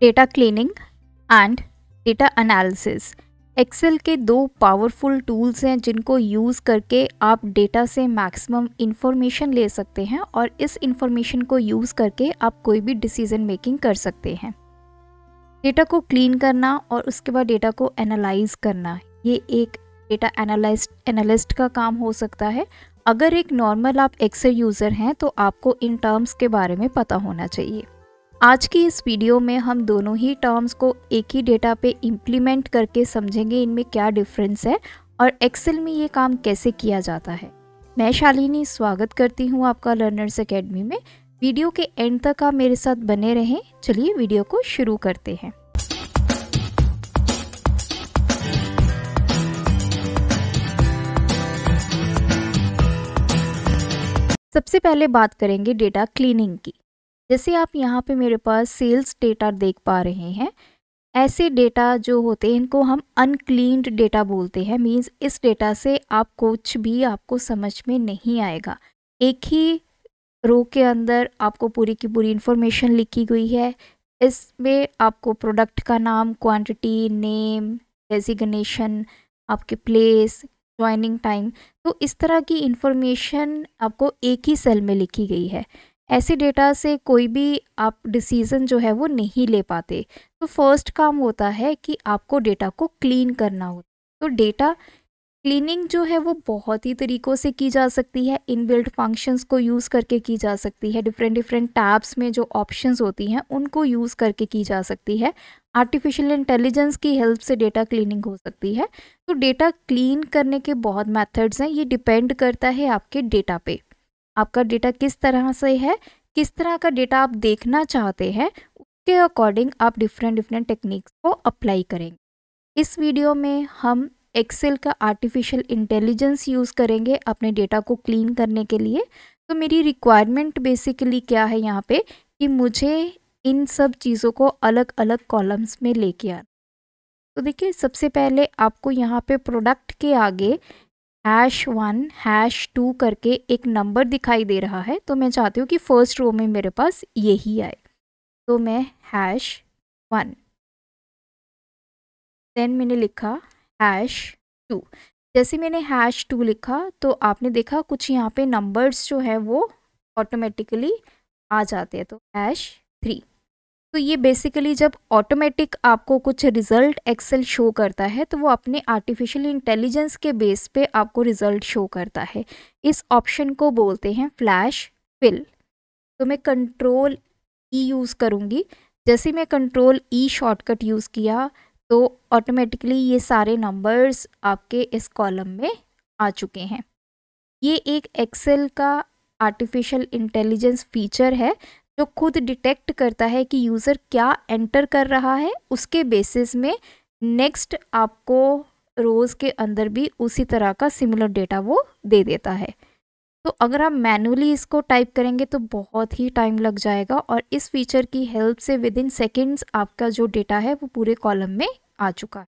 data cleaning and data analysis Excel के दो powerful tools हैं जिनको यूज़ करके आप डेटा से मैक्सिमम इन्फॉर्मेशन ले सकते हैं और इस इंफॉर्मेशन को यूज़ करके आप कोई भी डिसीज़न मेकिंग कर सकते हैं डेटा को क्लीन करना और उसके बाद डेटा को एनालाइज करना ये एक डेटा एनालाइज एनालिस्ट का काम हो सकता है अगर एक नॉर्मल आप एक्सेल यूज़र हैं तो आपको इन टर्म्स के बारे में पता होना चाहिए आज की इस वीडियो में हम दोनों ही टर्म्स को एक ही डेटा पे इम्प्लीमेंट करके समझेंगे इनमें क्या डिफरेंस है और एक्सेल में ये काम कैसे किया जाता है मैं शालिनी स्वागत करती हूँ आपका लर्नर्स एकेडमी में वीडियो के एंड तक आप मेरे साथ बने रहें चलिए वीडियो को शुरू करते हैं सबसे पहले बात करेंगे डेटा क्लीनिंग की जैसे आप यहाँ पे मेरे पास सेल्स डेटा देख पा रहे हैं ऐसे डेटा जो होते हैं इनको हम अनक्लीनड डेटा बोलते हैं मीन्स इस डेटा से आप कुछ भी आपको समझ में नहीं आएगा एक ही रो के अंदर आपको पूरी की पूरी इन्फॉर्मेशन लिखी हुई है इसमें आपको प्रोडक्ट का नाम क्वांटिटी नेम डेजिग्नेशन आपके प्लेस ज्वाइनिंग टाइम तो इस तरह की इन्फॉर्मेशन आपको एक ही सेल में लिखी गई है ऐसे डेटा से कोई भी आप डिसीज़न जो है वो नहीं ले पाते तो फर्स्ट काम होता है कि आपको डेटा को क्लीन करना होता तो डेटा क्लीनिंग जो है वो बहुत ही तरीक़ों से की जा सकती है इनबिल्ट फंक्शंस को यूज़ करके की जा सकती है डिफरेंट डिफरेंट टैब्स में जो ऑप्शंस होती हैं उनको यूज़ करके की जा सकती है आर्टिफिशियल इंटेलिजेंस की हेल्प से डेटा क्लीनिंग हो सकती है तो डेटा क्लीन करने के बहुत मेथड्स हैं ये डिपेंड करता है आपके डेटा पे आपका डेटा किस तरह से है किस तरह का डेटा आप देखना चाहते हैं उसके अकॉर्डिंग आप डिफरेंट डिफरेंट टेक्निक्स को अप्लाई करेंगे इस वीडियो में हम एक्सेल का आर्टिफिशियल इंटेलिजेंस यूज़ करेंगे अपने डेटा को क्लीन करने के लिए तो मेरी रिक्वायरमेंट बेसिकली क्या है यहाँ पे कि मुझे इन सब चीज़ों को अलग अलग कॉलम्स में लेके आना तो देखिए सबसे पहले आपको यहाँ पे प्रोडक्ट के आगे हैश वन हैश टू करके एक नंबर दिखाई दे रहा है तो मैं चाहती हूँ कि फर्स्ट रो में मेरे पास यही आए तो मैं हैश वन देन मैंने लिखा हैश टू जैसे मैंने हैश टू लिखा तो आपने देखा कुछ यहाँ पे नंबर्स जो है वो ऑटोमेटिकली आ जाते हैं तो हैश थ्री तो ये बेसिकली जब ऑटोमेटिक आपको कुछ रिज़ल्ट एक्सेल शो करता है तो वो अपने आर्टिफिशियल इंटेलिजेंस के बेस पे आपको रिज़ल्ट शो करता है इस ऑप्शन को बोलते हैं फ्लैश फिल तो मैं कंट्रोल ई यूज़ करूँगी जैसे मैं कंट्रोल ई शॉर्टकट यूज़ किया तो ऑटोमेटिकली ये सारे नंबर्स आपके इस कॉलम में आ चुके हैं ये एक एक्सेल का आर्टिफिशियल इंटेलिजेंस फीचर है जो खुद डिटेक्ट करता है कि यूज़र क्या एंटर कर रहा है उसके बेसिस में नेक्स्ट आपको रोज़ के अंदर भी उसी तरह का सिमिलर डेटा वो दे देता है तो अगर आप मैनुअली इसको टाइप करेंगे तो बहुत ही टाइम लग जाएगा और इस फीचर की हेल्प से विद इन सेकेंड्स आपका जो डेटा है वो पूरे कॉलम में आ चुका है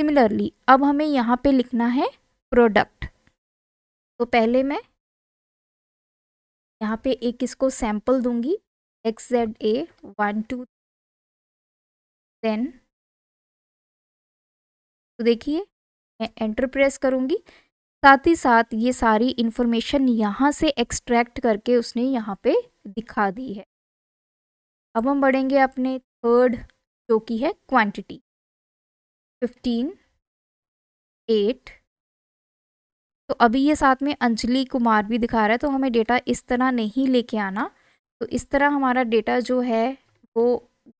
सिमिलरली अब हमें यहाँ पे लिखना है प्रोडक्ट तो पहले मैं यहाँ पे एक इसको सैंपल दूंगी X Z A one two then तो देखिए मैं एंटर प्रेस करूँगी साथ ही साथ ये सारी इन्फॉर्मेशन यहाँ से एक्सट्रैक्ट करके उसने यहाँ पे दिखा दी है अब हम बढ़ेंगे अपने थर्ड जो कि है क्वांटिटी फिफ्टीन एट तो अभी ये साथ में अंजलि कुमार भी दिखा रहा है तो हमें डेटा इस तरह नहीं लेके आना तो इस तरह हमारा डेटा जो है वो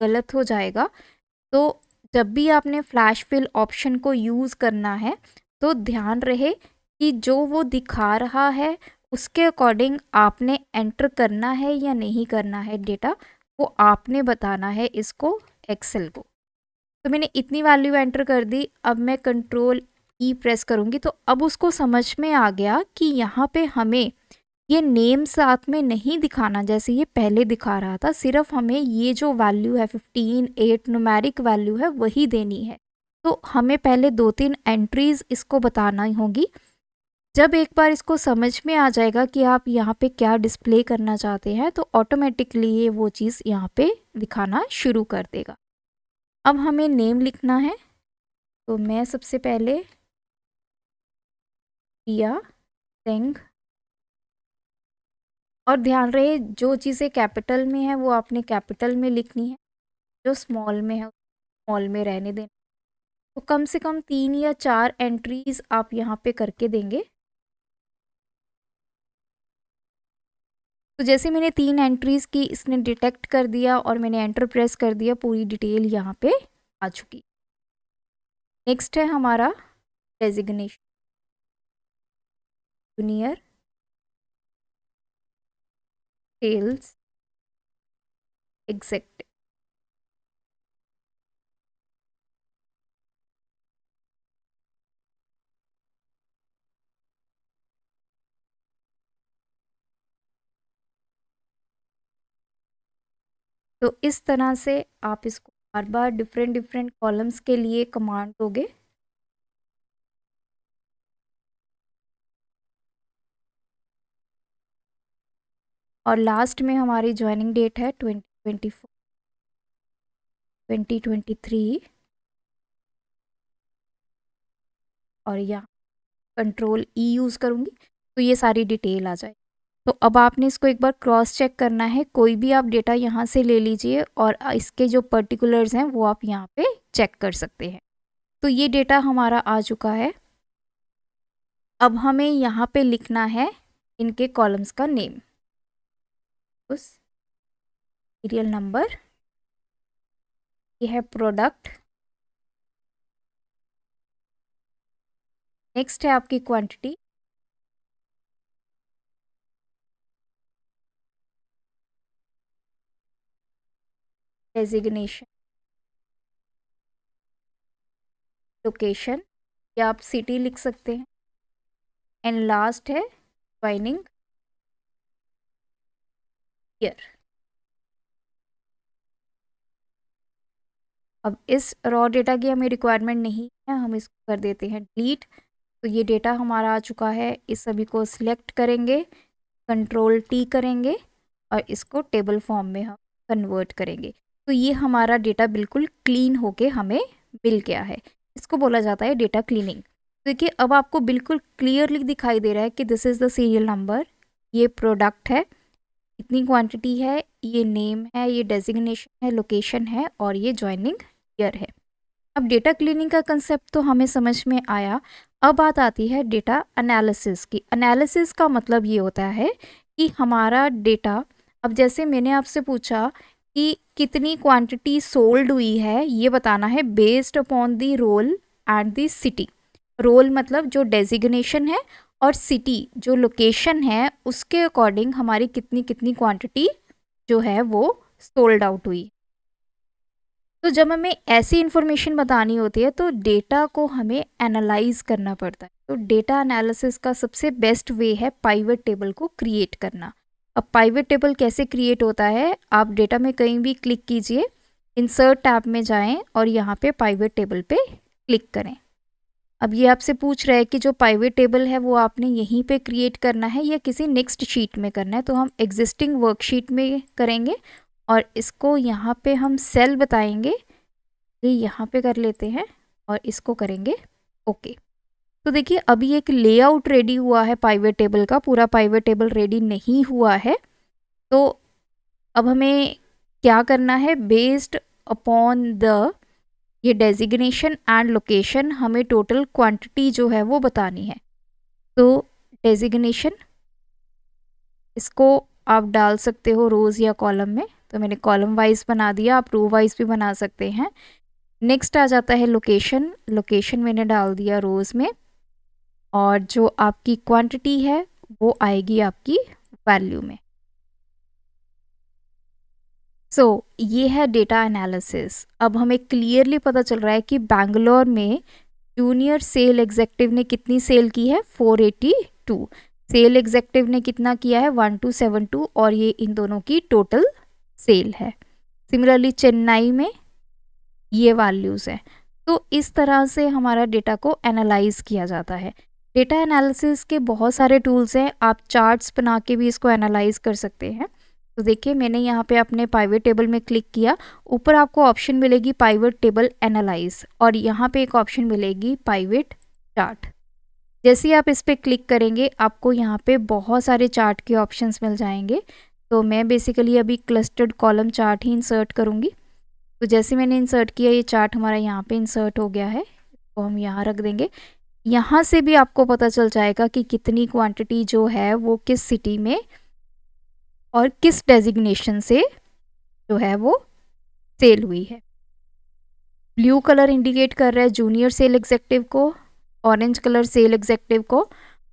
गलत हो जाएगा तो जब भी आपने फ्लैश फिल ऑप्शन को यूज़ करना है तो ध्यान रहे कि जो वो दिखा रहा है उसके अकॉर्डिंग आपने एंटर करना है या नहीं करना है डेटा वो आपने बताना है इसको एक्सेल को तो मैंने इतनी वैल्यू एंटर कर दी अब मैं कंट्रोल ई e प्रेस करूँगी तो अब उसको समझ में आ गया कि यहाँ पे हमें ये नेम साथ में नहीं दिखाना जैसे ये पहले दिखा रहा था सिर्फ हमें ये जो वैल्यू है फिफ्टीन एट नुमेरिक वैल्यू है वही देनी है तो हमें पहले दो तीन एंट्रीज़ इसको बताना ही होगी जब एक बार इसको समझ में आ जाएगा कि आप यहाँ पे क्या डिस्प्ले करना चाहते हैं तो ऑटोमेटिकली ये वो चीज़ यहाँ पे दिखाना शुरू कर देगा अब हमें नेम लिखना है तो मैं सबसे पहले पिया सिंह और ध्यान रहे जो चीज़ें कैपिटल में है वो आपने कैपिटल में लिखनी है जो स्मॉल में है स्मॉल में रहने देना तो कम से कम तीन या चार एंट्रीज आप यहाँ पे करके देंगे तो जैसे मैंने तीन एंट्रीज की इसने डिटेक्ट कर दिया और मैंने एंटर प्रेस कर दिया पूरी डिटेल यहाँ पे आ चुकी नेक्स्ट है हमारा डेजिग्नेशन junior sales executive तो इस तरह से आप इसको बार बार डिफरेंट डिफरेंट कॉलम्स के लिए कमांड दोगे और लास्ट में हमारी ज्वाइनिंग डेट है twenty twenty four twenty twenty three और या कंट्रोल ई यूज़ करूँगी तो ये सारी डिटेल आ जाएगी तो अब आपने इसको एक बार क्रॉस चेक करना है कोई भी आप डेटा यहाँ से ले लीजिए और इसके जो पर्टिकुलर्स हैं वो आप यहाँ पे चेक कर सकते हैं तो ये डेटा हमारा आ चुका है अब हमें यहाँ पे लिखना है इनके कॉलम्स का नेम उस सीरियल नंबर ये है प्रोडक्ट नेक्स्ट है आपकी क्वांटिटी डेजिग्नेशन लोकेशन या आप सिटी लिख सकते हैं एंड लास्ट है ज्वाइनिंग ईयर अब इस रॉ डेटा की हमें रिक्वायरमेंट नहीं है हम इसको कर देते हैं डिलीट तो ये डेटा हमारा आ चुका है इस सभी को सिलेक्ट करेंगे कंट्रोल टी करेंगे और इसको टेबल फॉर्म में हम कन्वर्ट करेंगे तो ये हमारा डेटा बिल्कुल क्लीन होके हमें मिल गया है इसको बोला जाता है डेटा क्लीनिंग तो देखिए अब आपको बिल्कुल क्लियरली दिखाई दे रहा है कि this is the serial number ये प्रोडक्ट है कितनी क्वांटिटी है ये नेम है ये डेजिग्नेशन है लोकेशन है और ये ज्वाइनिंग ईयर है अब डेटा क्लीनिंग का कंसेप्ट तो हमें समझ में आया अब बात आती है डेटा अनालिसिस की अनालिसिस का मतलब ये होता है कि हमारा डेटा अब जैसे मैंने आपसे पूछा कि कितनी क्वांटिटी सोल्ड हुई है ये बताना है based upon the role and the city role मतलब जो डेजिग्नेशन है और सिटी जो लोकेशन है उसके अकॉर्डिंग हमारी कितनी कितनी क्वांटिटी जो है वो सोल्ड आउट हुई तो जब हमें ऐसी इन्फॉर्मेशन बतानी होती है तो डेटा को हमें एनालाइज करना पड़ता है तो डेटा एनालिसिस का सबसे बेस्ट वे है पाइवेट टेबल को क्रिएट करना अब पाइवेट टेबल कैसे क्रिएट होता है आप डेटा में कहीं भी क्लिक कीजिए इंसर्ट टैब में जाएं और यहाँ पे पाइवेट टेबल पे क्लिक करें अब ये आपसे पूछ रहा है कि जो पाइवेट टेबल है वो आपने यहीं पे क्रिएट करना है या किसी नेक्स्ट शीट में करना है तो हम एग्जिस्टिंग वर्कशीट में करेंगे और इसको यहाँ पे हम सेल बताएंगे ये यहाँ पे कर लेते हैं और इसको करेंगे ओके तो देखिए अभी एक लेआउट रेडी हुआ है पाइवेट टेबल का पूरा पाइवेट टेबल रेडी नहीं हुआ है तो अब हमें क्या करना है बेस्ड अपॉन द ये डेजिग्नेशन एंड लोकेशन हमें टोटल क्वांटिटी जो है वो बतानी है तो डेजिग्नेशन इसको आप डाल सकते हो रोज़ या कॉलम में तो मैंने कॉलम वाइज बना दिया आप रो वाइज भी बना सकते हैं नेक्स्ट आ जाता है लोकेशन लोकेशन मैंने डाल दिया रोज़ में और जो आपकी क्वांटिटी है वो आएगी आपकी वैल्यू में सो so, ये है डेटा एनालिसिस अब हमें क्लियरली पता चल रहा है कि बैंगलोर में जूनियर सेल एग्जेक्टिव ने कितनी सेल की है 482 सेल एग्जेक्टिव ने कितना किया है 1272 और ये इन दोनों की टोटल सेल है सिमिलरली चेन्नई में ये वैल्यूज़ है तो इस तरह से हमारा डेटा को एनालाइज किया जाता है डेटा एनालिसिस के बहुत सारे टूल्स हैं आप चार्ट्स बना के भी इसको एनालाइज कर सकते हैं तो देखिए मैंने यहाँ पे अपने पाइवेट टेबल में क्लिक किया ऊपर आपको ऑप्शन मिलेगी पाइवेट टेबल एनालाइज और यहाँ पे एक ऑप्शन मिलेगी पाइवेट चार्ट जैसे ही आप इस पर क्लिक करेंगे आपको यहाँ पे बहुत सारे चार्ट के ऑप्शंस मिल जाएंगे तो मैं बेसिकली अभी क्लस्टर्ड कॉलम चार्ट ही इंसर्ट करूँगी तो जैसे मैंने इंसर्ट किया ये चार्ट हमारा यहाँ पे इंसर्ट हो गया है तो हम यहाँ रख देंगे यहाँ से भी आपको पता चल जाएगा कि कितनी क्वांटिटी जो है वो किस सिटी में और किस डेजिग्नेशन से जो है वो सेल हुई है ब्लू कलर इंडिकेट कर रहा है जूनियर सेल एग्जेक्टिव को ऑरेंज कलर सेल एग्जेक्टिव को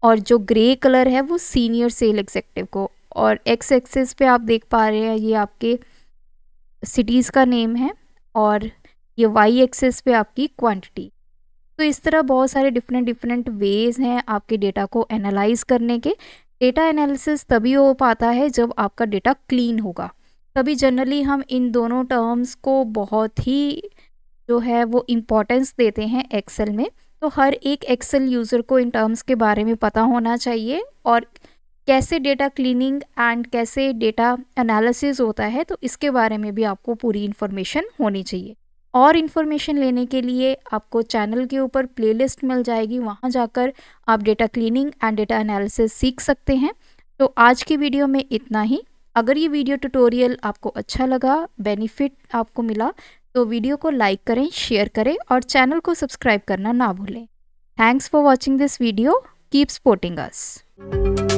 और जो ग्रे कलर है वो सीनियर सेल एग्जेक्टिव को और एक्स एक्सेस पे आप देख पा रहे हैं ये आपके सिटीज़ का नेम है और ये वाई एक्सेस पे आपकी क्वांटिटी तो इस तरह बहुत सारे डिफरेंट डिफरेंट वेज हैं आपके डेटा को एनालाइज करने के डेटा एनालिसिस तभी हो पाता है जब आपका डेटा क्लीन होगा तभी जनरली हम इन दोनों टर्म्स को बहुत ही जो है वो इम्पोर्टेंस देते हैं एक्सेल में तो हर एक एक्सेल यूज़र को इन टर्म्स के बारे में पता होना चाहिए और कैसे डेटा क्लीनिंग एंड कैसे डेटा एनालिसिस होता है तो इसके बारे में भी आपको पूरी इन्फॉर्मेशन होनी चाहिए और इन्फॉर्मेशन लेने के लिए आपको चैनल के ऊपर प्लेलिस्ट मिल जाएगी वहाँ जाकर आप data cleaning and data analysis सीख सकते हैं तो आज की वीडियो में इतना ही अगर ये वीडियो ट्यूटोरियल आपको अच्छा लगा बेनिफिट आपको मिला तो वीडियो को लाइक करें शेयर करें और चैनल को सब्सक्राइब करना ना भूलें thanks for watching this video keep supporting us